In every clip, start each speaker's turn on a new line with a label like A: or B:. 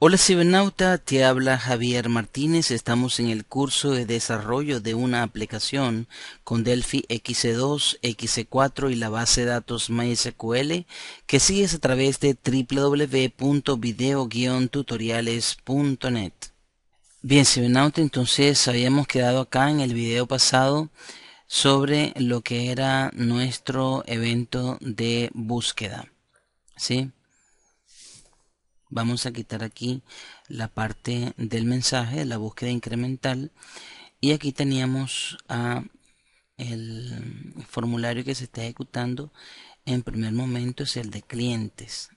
A: Hola cibernauta, te habla Javier Martínez. Estamos en el curso de desarrollo de una aplicación con Delphi x 2 x 4 y la base de datos MySQL que sigues a través de www.video-tutoriales.net. Bien cibernauta, entonces habíamos quedado acá en el video pasado sobre lo que era nuestro evento de búsqueda. ¿Sí? Vamos a quitar aquí la parte del mensaje, la búsqueda incremental. Y aquí teníamos a el formulario que se está ejecutando en primer momento es el de clientes.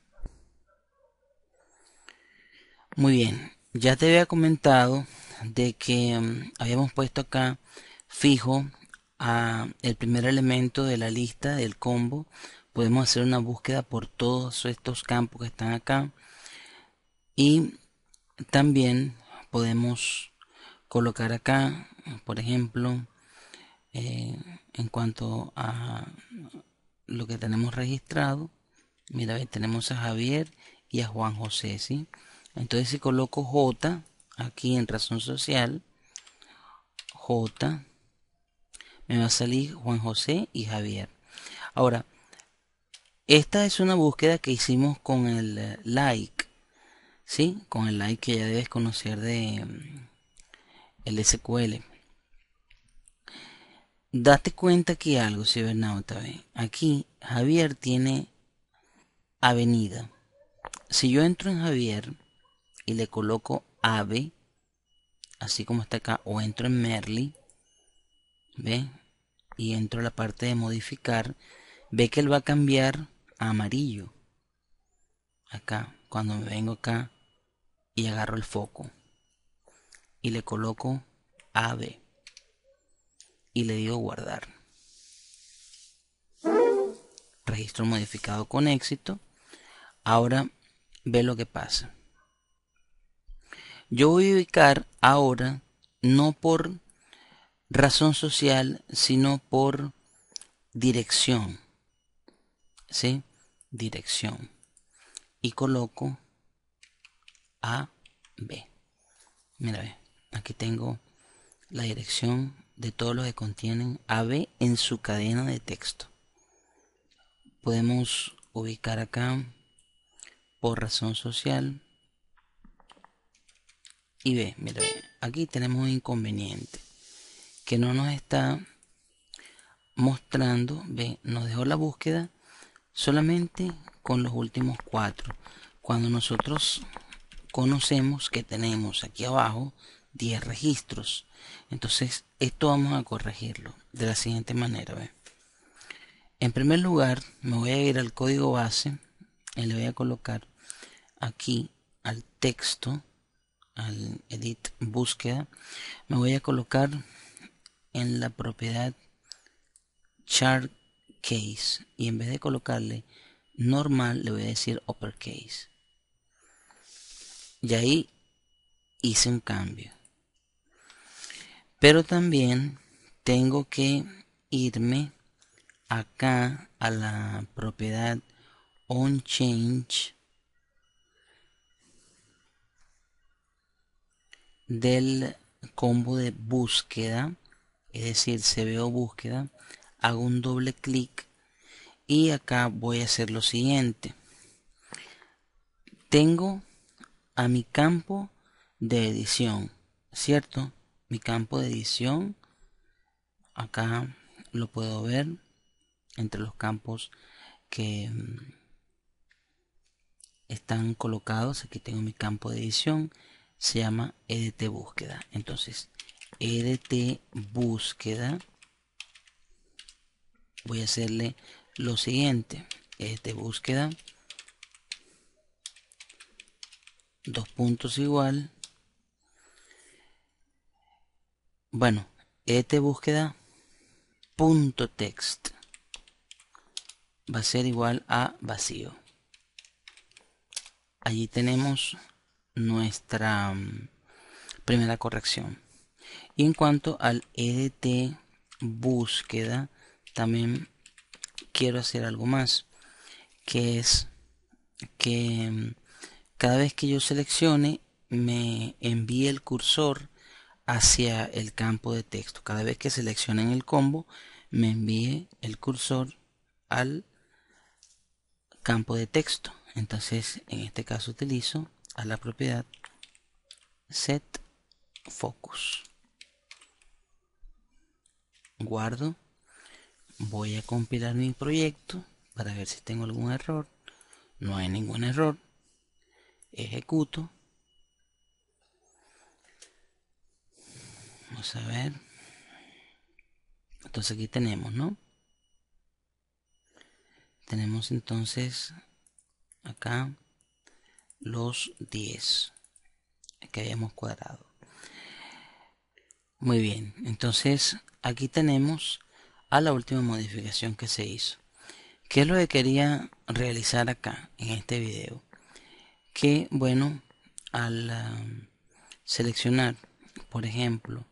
A: Muy bien, ya te había comentado de que mm, habíamos puesto acá fijo a el primer elemento de la lista del combo. Podemos hacer una búsqueda por todos estos campos que están acá y también podemos colocar acá por ejemplo eh, en cuanto a lo que tenemos registrado mira tenemos a Javier y a Juan José ¿sí? entonces si coloco J aquí en razón social J me va a salir Juan José y Javier ahora esta es una búsqueda que hicimos con el eh, like ¿sí? Con el like que ya debes conocer de mm, el SQL. Date cuenta que algo, otra ¿ve? aquí Javier tiene avenida. Si yo entro en Javier y le coloco ave, así como está acá, o entro en Merly, ¿ve? Y entro a la parte de modificar, ve que él va a cambiar a amarillo. Acá, cuando me vengo acá, y agarro el foco y le coloco AB y le digo guardar. Registro modificado con éxito. Ahora ve lo que pasa. Yo voy a ubicar ahora no por razón social, sino por dirección. ¿Sí? Dirección. Y coloco a, B. Mira, aquí tengo la dirección de todos los que contienen A, B en su cadena de texto. Podemos ubicar acá por razón social y ve, mira, aquí tenemos un inconveniente que no nos está mostrando, ve, nos dejó la búsqueda solamente con los últimos cuatro. Cuando nosotros conocemos que tenemos aquí abajo 10 registros. Entonces, esto vamos a corregirlo de la siguiente manera. En primer lugar, me voy a ir al código base y le voy a colocar aquí al texto, al edit búsqueda, me voy a colocar en la propiedad chart case y en vez de colocarle normal le voy a decir uppercase y ahí hice un cambio. Pero también tengo que irme acá a la propiedad on change del combo de búsqueda, es decir, se veo búsqueda, hago un doble clic y acá voy a hacer lo siguiente. Tengo mi campo de edición, ¿cierto? Mi campo de edición, acá lo puedo ver entre los campos que mm, están colocados. Aquí tengo mi campo de edición, se llama EDT búsqueda. Entonces, EDT búsqueda, voy a hacerle lo siguiente, EDT búsqueda dos puntos igual bueno este búsqueda punto text va a ser igual a vacío allí tenemos nuestra mm, primera corrección y en cuanto al edt búsqueda también quiero hacer algo más que es que mm, cada vez que yo seleccione me envíe el cursor hacia el campo de texto. Cada vez que seleccionen el combo me envíe el cursor al campo de texto. Entonces en este caso utilizo a la propiedad set focus. Guardo. Voy a compilar mi proyecto para ver si tengo algún error. No hay ningún error ejecuto. Vamos a ver. Entonces aquí tenemos, ¿no? Tenemos entonces acá los 10 que habíamos cuadrado. Muy bien, entonces aquí tenemos a la última modificación que se hizo. ¿Qué es lo que quería realizar acá en este video? que, bueno, al seleccionar, por ejemplo,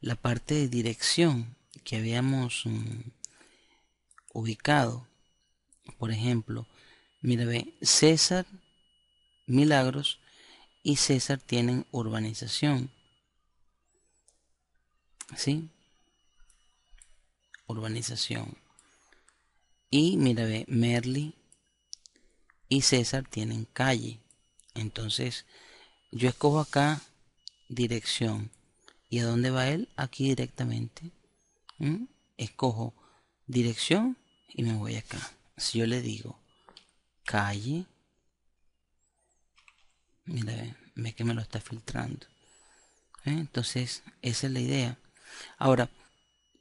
A: la parte de dirección que habíamos mm, ubicado, por ejemplo, mira, ve, César Milagros y César tienen urbanización. ¿Sí? Urbanización. Y mira, ve, Merly y César tienen calle. Entonces, yo escojo acá dirección. ¿Y a dónde va él? Aquí directamente. ¿Mm? Escojo dirección y me voy acá. Si yo le digo calle, mira, ve que me lo está filtrando. ¿Eh? Entonces, esa es la idea. Ahora,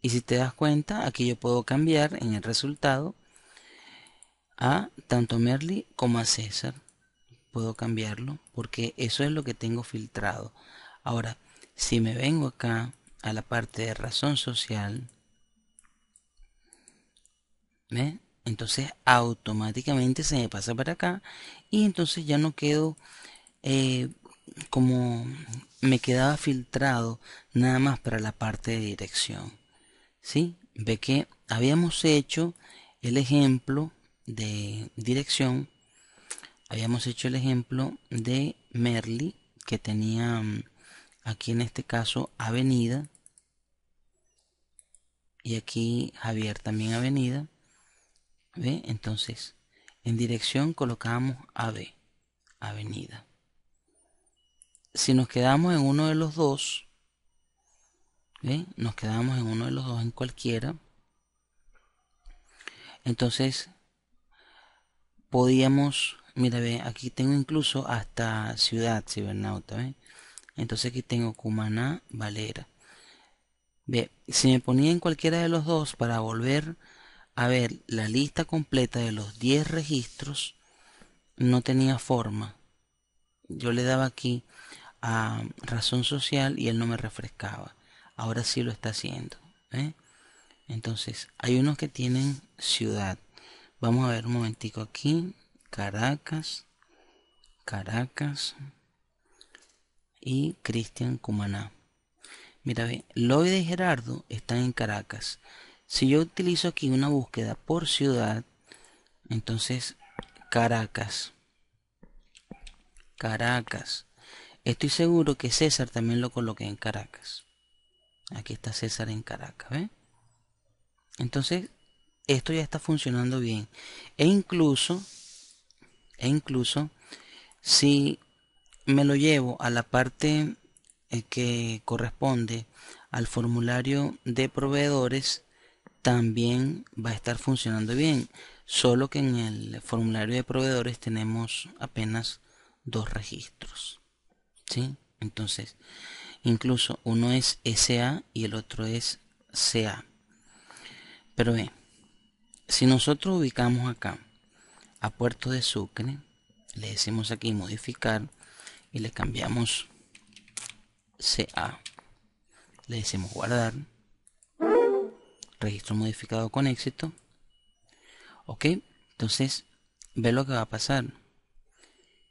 A: y si te das cuenta, aquí yo puedo cambiar en el resultado a tanto Merly como a César puedo cambiarlo porque eso es lo que tengo filtrado. Ahora, si me vengo acá a la parte de razón social, entonces automáticamente se me pasa para acá y entonces ya no quedo eh, como me quedaba filtrado nada más para la parte de dirección. si Ve que habíamos hecho el ejemplo de dirección habíamos hecho el ejemplo de Merly que tenía mm, aquí en este caso Avenida y aquí Javier también Avenida ¿Ve? entonces en dirección colocamos AB Avenida si nos quedamos en uno de los dos ¿ve? nos quedamos en uno de los dos en cualquiera entonces podíamos Mira, ve, aquí tengo incluso hasta ciudad cibernauta, ¿ve? Entonces aquí tengo Cumaná, Valera. Ve, si me ponía en cualquiera de los dos para volver a ver la lista completa de los 10 registros, no tenía forma. Yo le daba aquí a razón social y él no me refrescaba. Ahora sí lo está haciendo. ¿eh? Entonces, hay unos que tienen ciudad. Vamos a ver un momentico aquí. Caracas, Caracas y Cristian Cumaná. Mira, ve, Lloyd y Gerardo está en Caracas. Si yo utilizo aquí una búsqueda por ciudad, entonces Caracas. Caracas. Estoy seguro que César también lo coloqué en Caracas. Aquí está César en Caracas, Entonces, esto ya está funcionando bien. E incluso e incluso si me lo llevo a la parte eh, que corresponde al formulario de proveedores, también va a estar funcionando bien. Solo que en el formulario de proveedores tenemos apenas dos registros. ¿Sí? Entonces, incluso uno es SA y el otro es CA. Pero bien, si nosotros ubicamos acá a Puerto de Sucre, le decimos aquí modificar y le cambiamos CA. Le decimos guardar. Registro modificado con éxito. Ok, entonces ve lo que va a pasar.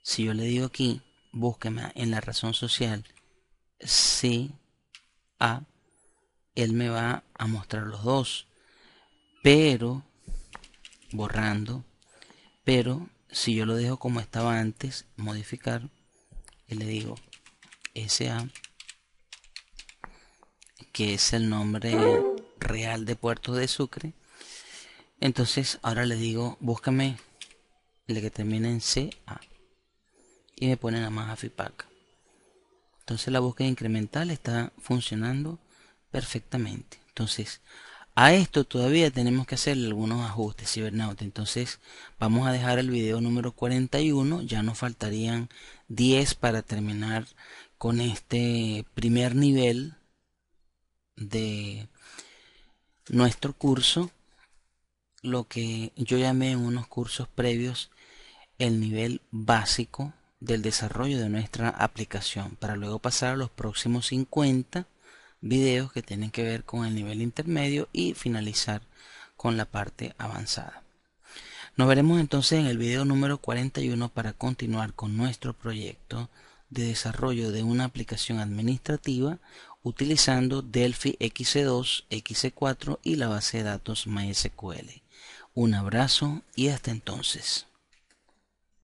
A: Si yo le digo aquí, búsqueme en la razón social CA, él me va a mostrar los dos. Pero borrando pero si yo lo dejo como estaba antes, modificar, y le digo SA, que es el nombre real de Puerto de Sucre, entonces ahora le digo, búscame el que termina en CA. Y me pone la más FIPAC. Entonces la búsqueda incremental está funcionando perfectamente. Entonces, a esto todavía tenemos que hacer algunos ajustes cibernauta. Entonces vamos a dejar el video número 41. Ya nos faltarían 10 para terminar con este primer nivel de nuestro curso. Lo que yo llamé en unos cursos previos el nivel básico del desarrollo de nuestra aplicación. Para luego pasar a los próximos 50 videos que tienen que ver con el nivel intermedio y finalizar con la parte avanzada. Nos veremos entonces en el video número 41 para continuar con nuestro proyecto de desarrollo de una aplicación administrativa utilizando Delphi x 2 x 4 y la base de datos MySQL. Un abrazo y hasta entonces.